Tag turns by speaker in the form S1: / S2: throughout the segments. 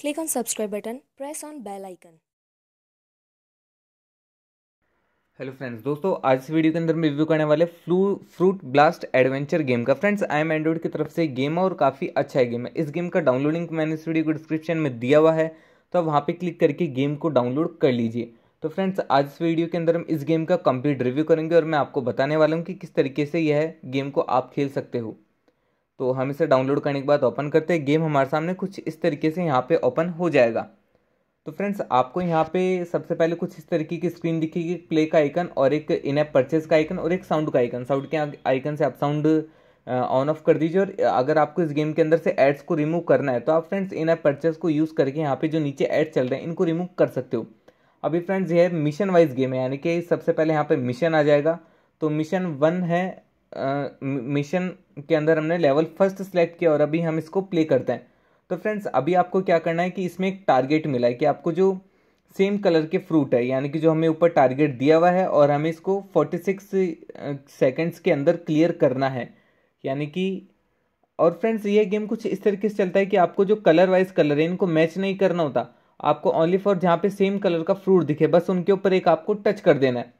S1: Click on subscribe button, press on bell icon. Hello friends दोस्तों आज इस video के अंदर मैं रिव्यू करने वाले फ्लू फ्रूट ब्लास्ट एडवेंचर गेम का फ्रेंड्स आई एम एंड्रॉइड की तरफ से गेम है और काफ़ी अच्छा है गेम है इस गेम का डाउनलोडिंग मैंने इस वीडियो को डिस्क्रिप्शन में दिया हुआ है तो आप वहाँ पे क्लिक करके गेम को डाउनलोड कर लीजिए तो फ्रेंड्स आज इस वीडियो के अंदर हम इस गेम का कंप्लीट रिव्यू करेंगे और मैं आपको बताने वाला हूँ कि किस तरीके से यह गेम को आप खेल सकते हो तो हम इसे डाउनलोड करने के बाद ओपन करते हैं गेम हमारे सामने कुछ इस तरीके से यहाँ पे ओपन हो जाएगा तो फ्रेंड्स आपको यहाँ पे सबसे पहले कुछ इस तरीके की स्क्रीन दिखेगी प्ले का आइकन और एक इन ऐप परचेज का आइकन और एक साउंड का आइकन साउंड के आइकन से आप साउंड ऑन ऑफ कर दीजिए और अगर आपको इस गेम के अंदर से एड्स को रिमूव करना है तो आप फ्रेंड्स इन ऐप परचेज को यूज़ करके यहाँ पे जो नीचे एड्स चल रहे हैं इनको रिमूव कर सकते हो अभी फ्रेंड्स यह मिशन वाइज गेम है यानी कि सबसे पहले यहाँ पर मिशन आ जाएगा तो मिशन वन है मिशन के अंदर हमने लेवल फर्स्ट सेलेक्ट किया और अभी हम इसको प्ले करते हैं तो फ्रेंड्स अभी आपको क्या करना है कि इसमें एक टारगेट मिला है कि आपको जो सेम कलर के फ्रूट है यानी कि जो हमें ऊपर टारगेट दिया हुआ है और हमें इसको 46 सेकेंड्स के अंदर क्लियर करना है यानी कि और फ्रेंड्स ये गेम कुछ इस तरीके से चलता है कि आपको जो कलर वाइज कलर है इनको मैच नहीं करना होता आपको ओनली फॉर जहाँ पे सेम कलर का फ्रूट दिखे बस उनके ऊपर एक आपको टच कर देना है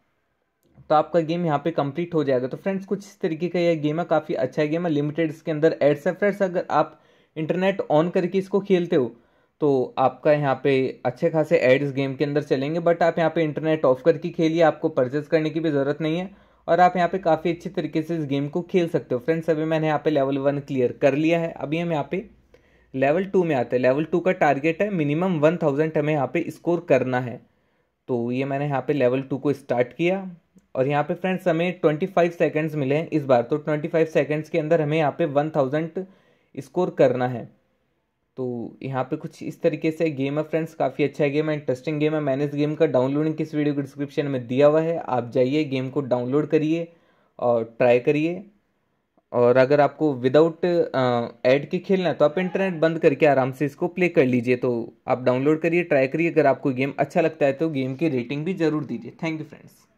S1: तो आपका गेम यहाँ पे कंप्लीट हो जाएगा तो फ्रेंड्स कुछ इस तरीके का यह गेम है काफ़ी अच्छा है गेम है लिमिटेड इसके अंदर एड्स है फ्रेंड्स अगर आप इंटरनेट ऑन करके इसको खेलते हो तो आपका यहाँ पे अच्छे खासे एड्स गेम के अंदर चलेंगे बट आप यहाँ पे इंटरनेट ऑफ करके खेलिए आपको परचेज करने की भी ज़रूरत नहीं है और आप यहाँ पे काफ़ी अच्छे तरीके से इस गेम को खेल सकते हो फ्रेंड्स अभी मैंने यहाँ पे लेवल वन क्लियर कर लिया है अभी हम यहाँ पे लेवल टू में आते हैं लेवल टू का टारगेट है मिनिमम वन हमें यहाँ पर स्कोर करना है तो ये मैंने यहाँ पर लेवल टू को स्टार्ट किया और यहाँ पे फ्रेंड्स हमें 25 सेकेंड्स मिले हैं इस बार तो 25 सेकेंड्स के अंदर हमें यहाँ पे 1000 स्कोर करना है तो यहाँ पे कुछ इस तरीके से गेम है फ्रेंड्स काफ़ी अच्छा गेम है इंटरेस्टिंग गेम है मैंने इस गेम का डाउनलोडिंग किस वीडियो के डिस्क्रिप्शन में दिया हुआ है आप जाइए गेम को डाउनलोड करिए और ट्राई करिए और अगर आपको विदाउट ऐड के खेलना है तो आप इंटरनेट बंद करके आराम से इसको प्ले कर लीजिए तो आप डाउनलोड करिए ट्राई करिए अगर आपको गेम अच्छा लगता है तो गेम की रेटिंग भी ज़रूर दीजिए थैंक यू फ्रेंड्स